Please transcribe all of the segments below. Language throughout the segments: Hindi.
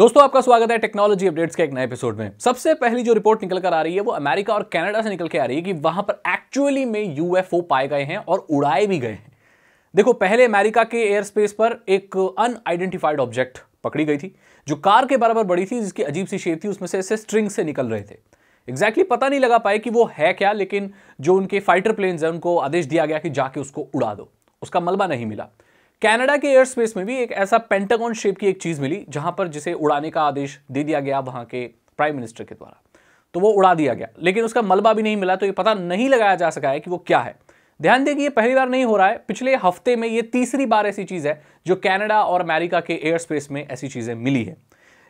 दोस्तों आपका स्वागत है टेक्नोलॉजी अपडेट्स के एक नए एपिसोड में सबसे पहली जो रिपोर्ट निकल कर आ रही है वो अमेरिका और कनाडा से निकल के आ रही है कि वहां पर एक्चुअली में यूएफओ पाए गए हैं और उड़ाए भी गए हैं देखो पहले अमेरिका के एयर स्पेस पर एक अनआइडेंटिफाइड ऑब्जेक्ट पकड़ी गई थी जो कार के बराबर बड़ी थी जिसकी अजीब सी शेप थी उसमें से ऐसे स्ट्रिंग से निकल रहे थे एग्जैक्टली exactly पता नहीं लगा पाए कि वो है क्या लेकिन जो उनके फाइटर प्लेन्स हैं उनको आदेश दिया गया कि जाके उसको उड़ा दो उसका मलबा नहीं मिला कनाडा के एयर स्पेस में भी एक ऐसा पेंटागोन शेप की एक चीज़ मिली जहां पर जिसे उड़ाने का आदेश दे दिया गया वहां के प्राइम मिनिस्टर के द्वारा तो वो उड़ा दिया गया लेकिन उसका मलबा भी नहीं मिला तो ये पता नहीं लगाया जा सका है कि वो क्या है ध्यान दें कि ये पहली बार नहीं हो रहा है पिछले हफ्ते में ये तीसरी बार ऐसी चीज़ है जो कनाडा और अमेरिका के एयर स्पेस में ऐसी चीज़ें मिली है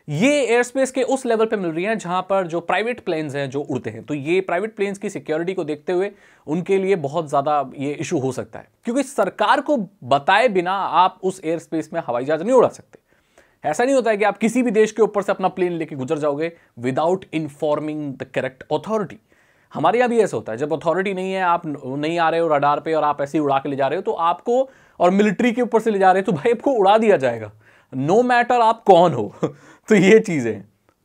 ये एयर स्पेस के उस लेवल पे मिल रही हैं जहां पर जो प्राइवेट प्लेन्स हैं जो उड़ते हैं तो ये प्राइवेट प्लेन्स की सिक्योरिटी को देखते हुए उनके लिए बहुत ज़्यादा ये इशू हो सकता है क्योंकि सरकार को बताए बिना आप उस एयर स्पेस में हवाई जहाज नहीं उड़ा सकते ऐसा नहीं होता है कि आप किसी भी देश के ऊपर से अपना प्लेन लेके गुजर जाओगे without informing the correct authority हमारे यहाँ भी ऐसा होता है जब अथॉरिटी नहीं है आप नहीं आ रहे हो रडार पे और आप ऐसे ही उड़ा के ले जा रहे हो तो आपको और मिलिट्री के ऊपर से ले जा रहे हो तो भाई आपको उड़ा दिया जाएगा नो मैटर आप कौन हो तो ये चीज़ें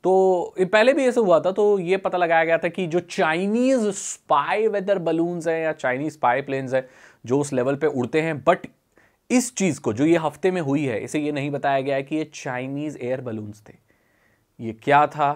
तो पहले भी ऐसे हुआ था तो ये पता लगाया गया था कि जो चाइनीज़ स्पाई वेदर बलून्स हैं या चाइनीज़ स्पाई प्लेन्स हैं जो उस लेवल पे उड़ते हैं बट इस चीज़ को जो ये हफ्ते में हुई है इसे ये नहीं बताया गया है कि ये चाइनीज़ एयर बलून्स थे ये क्या था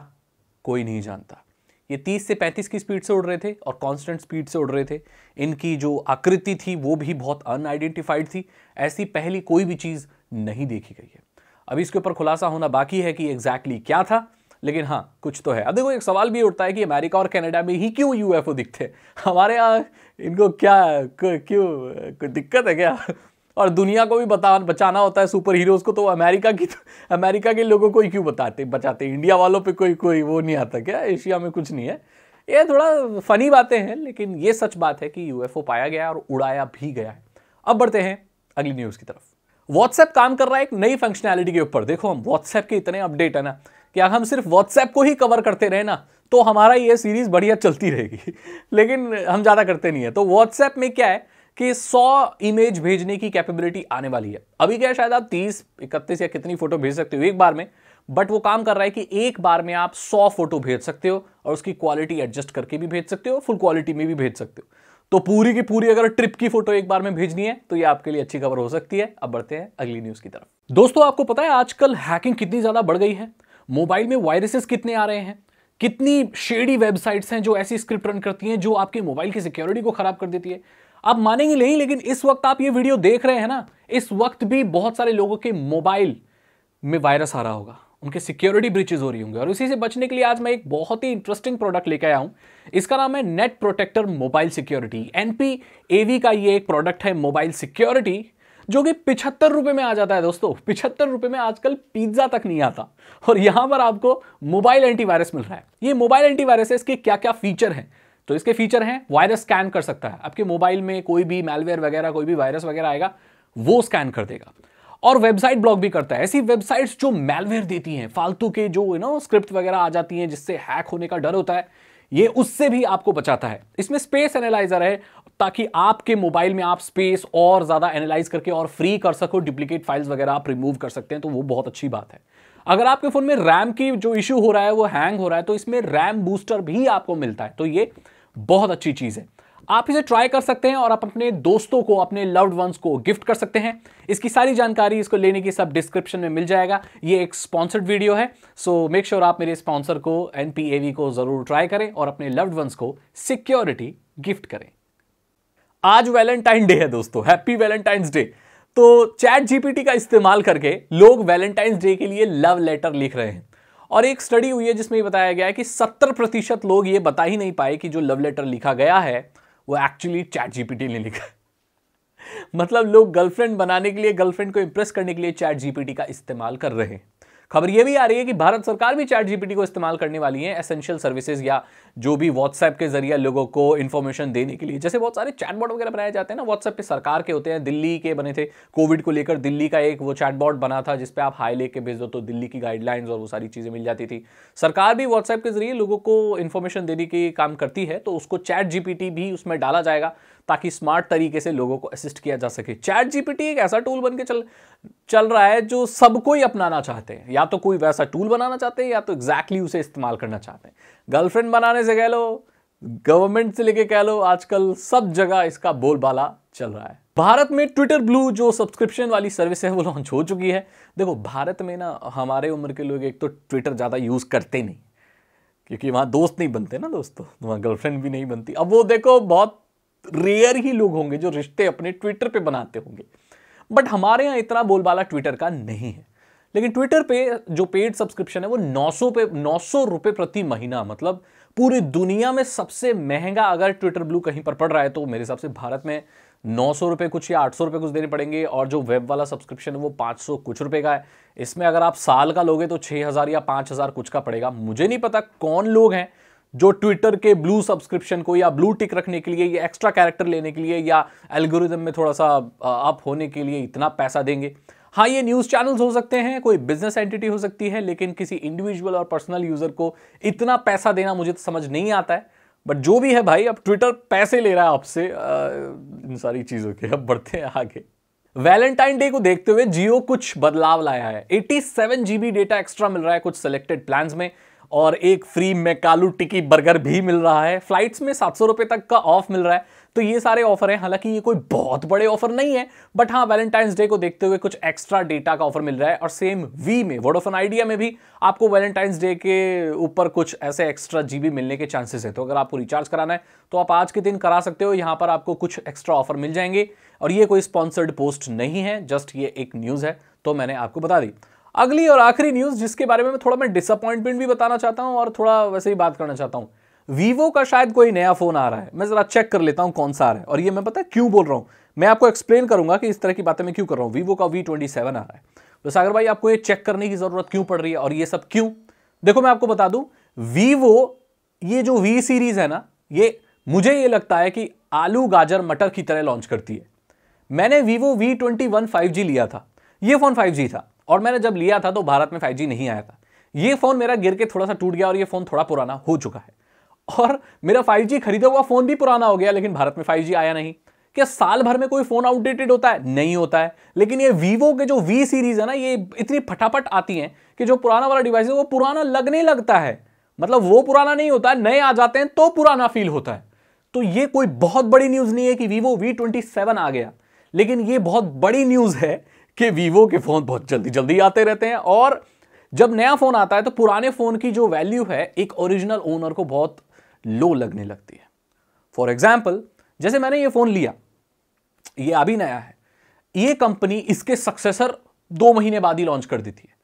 कोई नहीं जानता ये 30 से 35 की स्पीड से उड़ रहे थे और कांस्टेंट स्पीड से उड़ रहे थे इनकी जो आकृति थी वो भी बहुत अनआइडेंटिफाइड थी ऐसी पहली कोई भी चीज़ नहीं देखी गई है अभी इसके ऊपर खुलासा होना बाकी है कि एग्जैक्टली exactly क्या था लेकिन हाँ कुछ तो है अब देखो एक सवाल भी उठता है कि अमेरिका और कनाडा में ही क्यों यूएफओ दिखते हमारे यहाँ इनको क्या क्यों कोई दिक्कत है क्या और दुनिया को भी बता बचाना होता है सुपर हीरोज़ को तो अमेरिका की तो, अमेरिका के लोगों को ही क्यों बताते बचाते इंडिया वालों पे कोई कोई वो नहीं आता क्या एशिया में कुछ नहीं है ये थोड़ा फनी बातें हैं लेकिन ये सच बात है कि यूएफओ पाया गया और उड़ाया भी गया है अब बढ़ते हैं अगली न्यूज़ की तरफ व्हाट्सएप काम कर रहा है एक नई फंक्शनैलिटी के ऊपर देखो हम व्हाट्सएप के इतने अपडेट है ना कि अगर हम सिर्फ व्हाट्सएप को ही कवर करते रहे ना तो हमारा ये सीरीज बढ़िया चलती रहेगी लेकिन हम ज़्यादा करते नहीं है तो व्हाट्सएप में क्या है कि 100 इमेज भेजने की कैपेबिलिटी आने वाली है अभी क्या शायद आप 30, इकतीस या कितनी फोटो भेज सकते हो एक बार में बट वो काम कर रहा है कि एक बार में आप 100 फोटो भेज सकते हो और उसकी क्वालिटी एडजस्ट करके भी भेज सकते हो फुल क्वालिटी में भी भेज सकते हो तो पूरी की पूरी अगर ट्रिप की फोटो एक बार में भेजनी है तो ये आपके लिए अच्छी खबर हो सकती है अब बढ़ते हैं अगली न्यूज की तरफ दोस्तों आपको पता है आजकल हैकिंग कितनी ज्यादा बढ़ गई है मोबाइल में वायरसेस कितने आ रहे हैं कितनी शेडी वेबसाइट्स हैं जो ऐसी स्क्रिप्ट रन करती हैं जो आपके मोबाइल की सिक्योरिटी को खराब कर देती है आप मानेंगे नहीं लेकिन इस वक्त आप ये वीडियो देख रहे हैं ना इस वक्त भी बहुत सारे लोगों के मोबाइल में वायरस आ रहा होगा उनके सिक्योरिटी ब्रिचेज हो रही होंगे और उसी से बचने के लिए आज मैं एक बहुत ही इंटरेस्टिंग प्रोडक्ट लेकर आया हूँ इसका नाम है net protector mobile security N P का ये एक प्रोडक्ट है मोबाइल सिक्योरिटी जो कि पिछहत्तर रुपये में आ जाता है दोस्तों पिछहत्तर रुपये में आजकल पिज्ज़ा तक नहीं आता और यहाँ पर आपको मोबाइल एंटीवायरस मिल रहा है ये मोबाइल एंटीवायरस है इसके क्या क्या फीचर हैं तो इसके फीचर हैं वायरस स्कैन कर सकता है आपके मोबाइल में कोई भी मेलवेयर वगैरह कोई भी वायरस वगैरह आएगा वो स्कैन कर देगा और वेबसाइट ब्लॉक भी करता है ऐसी वेबसाइट्स जो मेलवेयर देती हैं फालतू के जो यू नो स्क्रिप्ट वगैरह आ जाती हैं जिससे हैक होने का डर होता है ये उससे भी आपको बचाता है इसमें स्पेस एनालाइजर है ताकि आपके मोबाइल में आप स्पेस और ज़्यादा एनालाइज करके और फ्री कर सको डुप्लीकेट फाइल्स वगैरह आप रिमूव कर सकते हैं तो वो बहुत अच्छी बात है अगर आपके फ़ोन में रैम की जो इश्यू हो रहा है वो हैंग हो रहा है तो इसमें रैम बूस्टर भी आपको मिलता है तो ये बहुत अच्छी चीज़ है आप इसे ट्राई कर सकते हैं और आप अपने दोस्तों को अपने लव्ड वंस को गिफ्ट कर सकते हैं इसकी सारी जानकारी इसको लेने की सब डिस्क्रिप्शन में मिल जाएगा ये एक स्पॉन्सर्ड वीडियो है सो मेक श्योर आप मेरे स्पॉन्सर को एन को ज़रूर ट्राई करें और अपने लव्ड वंस को सिक्योरिटी गिफ्ट करें आज वैलेंटाइन डे है दोस्तों हैप्पी वैलेंटाइंस डे तो चैट जीपीटी का इस्तेमाल करके लोग वैलेंटाइंस डे के लिए लव लेटर लिख रहे हैं और एक स्टडी हुई है जिसमें बताया गया है कि सत्तर प्रतिशत लोग ये बता ही नहीं पाए कि जो लव लेटर लिखा गया है वो एक्चुअली चैट जीपीटी ने लिखा मतलब लोग गर्लफ्रेंड बनाने के लिए गर्लफ्रेंड को इंप्रेस करने के लिए चैट जीपीटी का इस्तेमाल कर रहे हैं खबर यह भी आ रही है कि भारत सरकार भी चैट जीपीटी को इस्तेमाल करने वाली है एसेंशियल सर्विसेज या जो भी व्हाट्सएप के जरिए लोगों को इन्फॉर्मेशन देने के लिए जैसे बहुत सारे चैटबॉट वगैरह बनाए जाते हैं ना व्हाट्सएप पे सरकार के होते हैं दिल्ली के बने थे कोविड को लेकर दिल्ली का एक वो चैटबॉट बना था जिसपे आप हाई लेके भेज दो तो दिल्ली की गाइडलाइंस और वो सारी चीज़ें मिल जाती थी सरकार भी व्हाट्सएप के जरिए लोगों को इन्फॉर्मेशन देने के काम करती है तो उसको चैट जीपीटी भी उसमें डाला जाएगा ताकि स्मार्ट तरीके से लोगों को असिस्ट किया जा सके चैट जीपीटी एक ऐसा टूल बन के चल चल रहा है जो सबको ही अपनाना चाहते हैं या तो कोई वैसा टूल बनाना चाहते हैं या तो एग्जैक्टली exactly उसे इस्तेमाल करना चाहते हैं गर्लफ्रेंड बनाने से कह लो गवर्नमेंट से लेके कह लो आजकल सब जगह इसका बोलबाला चल रहा है भारत में ट्विटर ब्लू जो सब्सक्रिप्शन वाली सर्विस है वो लॉन्च हो चुकी है देखो भारत में ना हमारे उम्र के लोग एक तो ट्विटर ज़्यादा यूज़ करते नहीं क्योंकि वहाँ दोस्त नहीं बनते ना दोस्तों वहाँ गर्लफ्रेंड भी नहीं बनती अब वो देखो बहुत रेयर ही लोग होंगे जो रिश्ते अपने ट्विटर पे बनाते होंगे बट हमारे यहाँ इतना बोलबाला ट्विटर का नहीं है लेकिन ट्विटर पे जो पेड सब्सक्रिप्शन है वो 900 पे 900 रुपए प्रति महीना मतलब पूरी दुनिया में सबसे महंगा अगर ट्विटर ब्लू कहीं पर पड़ रहा है तो मेरे हिसाब से भारत में नौ सौ रुपये कुछ या आठ सौ रुपये कुछ देने पड़ेंगे और जो वेब वाला सब्सक्रिप्शन है वो पाँच सौ कुछ रुपए का है इसमें अगर आप साल का लोगे तो छः हज़ार या पाँच हज़ार कुछ का पड़ेगा मुझे नहीं पता कौन लोग हैं जो ट्विटर के ब्लू सब्सक्रिप्शन को या ब्लू टिक रखने के लिए या एक्स्ट्रा कैरेक्टर लेने के लिए या एल्गोरिज्म में थोड़ा सा अप होने के लिए इतना पैसा देंगे हाँ ये न्यूज़ चैनल्स हो सकते हैं कोई बिजनेस एंटिटी हो सकती है लेकिन किसी इंडिविजुअल और पर्सनल यूज़र को इतना पैसा देना मुझे तो समझ नहीं आता है बट जो भी है भाई अब ट्विटर पैसे ले रहा है आपसे इन सारी चीज़ों के अब बढ़ते हैं आगे वैलेंटाइन डे को देखते हुए जियो कुछ बदलाव लाया है 87 जीबी डेटा एक्स्ट्रा मिल रहा है कुछ सिलेक्टेड प्लान्स में और एक फ्री मैकालू टिकी बर्गर भी मिल रहा है फ्लाइट्स में सात सौ तक का ऑफ मिल रहा है तो ये सारे ऑफर हैं हालांकि ये कोई बहुत बड़े ऑफर नहीं है बट हाँ वैलेंटाइंस डे को देखते हुए कुछ एक्स्ट्रा डेटा का ऑफर मिल रहा है और सेम वी में वोडोफोन आइडिया में भी आपको वैलेंटाइंस डे के ऊपर कुछ ऐसे एक्स्ट्रा जीबी मिलने के चांसेस है तो अगर आपको रिचार्ज कराना है तो आप आज के दिन करा सकते हो यहाँ पर आपको कुछ एक्स्ट्रा ऑफर मिल जाएंगे और ये कोई स्पॉन्सर्ड पोस्ट नहीं है जस्ट ये एक न्यूज़ है तो मैंने आपको बता दी अगली और आखिरी न्यूज़ जिसके बारे में थोड़ा मैं डिसअपॉइंटमेंट भी बताना चाहता हूं और थोड़ा वैसे ही बात करना चाहता हूँ वीवो का शायद कोई नया फ़ोन आ रहा है मैं ज़रा चेक कर लेता हूं कौन सा आ रहा है और ये मैं पता है क्यों बोल रहा हूं मैं आपको एक्सप्लेन करूंगा कि इस तरह की बातें मैं क्यों कर रहा हूं वीवो का वी ट्वेंटी सेवन आ रहा है तो सागर भाई आपको ये चेक करने की ज़रूरत क्यों पड़ रही है और ये सब क्यों देखो मैं आपको बता दूं वीवो ये जो वी सीरीज़ है ना ये मुझे ये लगता है कि आलू गाजर मटर की तरह लॉन्च करती है मैंने Vivo V twenty one five G लिया था ये फ़ोन फाइव जी था और मैंने जब लिया था तो भारत में फाइव नहीं आया था ये फ़ोन मेरा गिर के थोड़ा सा टूट गया और ये फ़ोन थोड़ा पुराना हो चुका है और मेरा फाइव जी खरीदा हुआ फ़ोन भी पुराना हो गया लेकिन भारत में 5G आया नहीं क्या साल भर में कोई फ़ोन आउटडेटेड होता है नहीं होता है लेकिन ये वीवो के जो वी सीरीज़ है ना ये इतनी फटाफट आती हैं कि जो पुराना वाला डिवाइस है वो पुराना लगने लगता है मतलब वो पुराना नहीं होता नए आ जाते हैं तो पुराना फील होता है तो ये कोई बहुत बड़ी न्यूज़ नहीं है कि वीवो वी आ गया लेकिन ये बहुत बड़ी न्यूज़ है कि वीवो के फ़ोन बहुत जल्दी जल्दी आते रहते हैं और जब नया फ़ोन आता है तो पुराने फ़ोन की जो वैल्यू है एक ओरिजिनल ओनर को बहुत लो लगने लगती है फॉर एग्जाम्पल जैसे मैंने ये फ़ोन लिया ये अभी नया है ये कंपनी इसके सक्सेसर दो महीने बाद ही लॉन्च कर देती है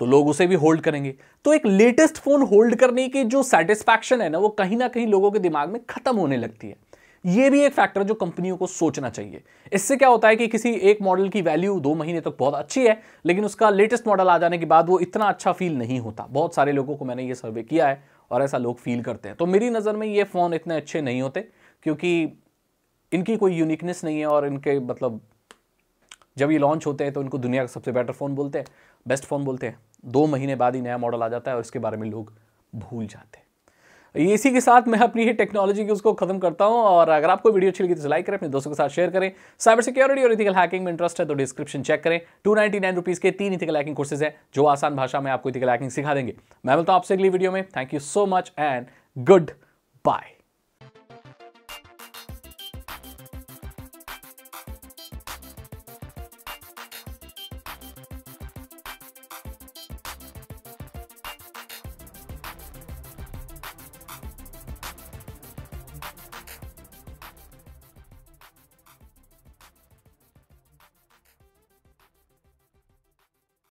तो लोग उसे भी होल्ड करेंगे तो एक लेटेस्ट फ़ोन होल्ड करने की जो सेटिस्फैक्शन है ना वो कहीं ना कहीं लोगों के दिमाग में ख़त्म होने लगती है ये भी एक फैक्टर जो कंपनियों को सोचना चाहिए इससे क्या होता है कि किसी एक मॉडल की वैल्यू दो महीने तक बहुत अच्छी है लेकिन उसका लेटेस्ट मॉडल आ जाने के बाद वो इतना अच्छा फील नहीं होता बहुत सारे लोगों को मैंने ये सर्वे किया है और ऐसा लोग फील करते हैं तो मेरी नज़र में ये फ़ोन इतने अच्छे नहीं होते क्योंकि इनकी कोई यूनिकनेस नहीं है और इनके मतलब जब ये लॉन्च होते हैं तो इनको दुनिया का सबसे बेटर फ़ोन बोलते हैं बेस्ट फ़ोन बोलते हैं दो महीने बाद ही नया मॉडल आ जाता है और इसके बारे में लोग भूल जाते हैं ये इसी के साथ मैं अपनी ही टेक्नोलॉजी की उसको खत्म करता हूँ और अगर आपको वीडियो अच्छी लगी तो लाइक करें अपने दोस्तों के साथ शेयर करें साइबर सिक्योरिटी और इथिकल हैकिंग में इंटरेस्ट है तो डिस्क्रिप्शन चेक करें टू नाइन्टी के तीन इथिकल हैकिंग कोर्सेज है जो आसान भाषा में आपको इथिकल हैकिंग सिखा देंगे मैं मिलता हूँ आपसे अगली वीडियो में thank you so much and good bye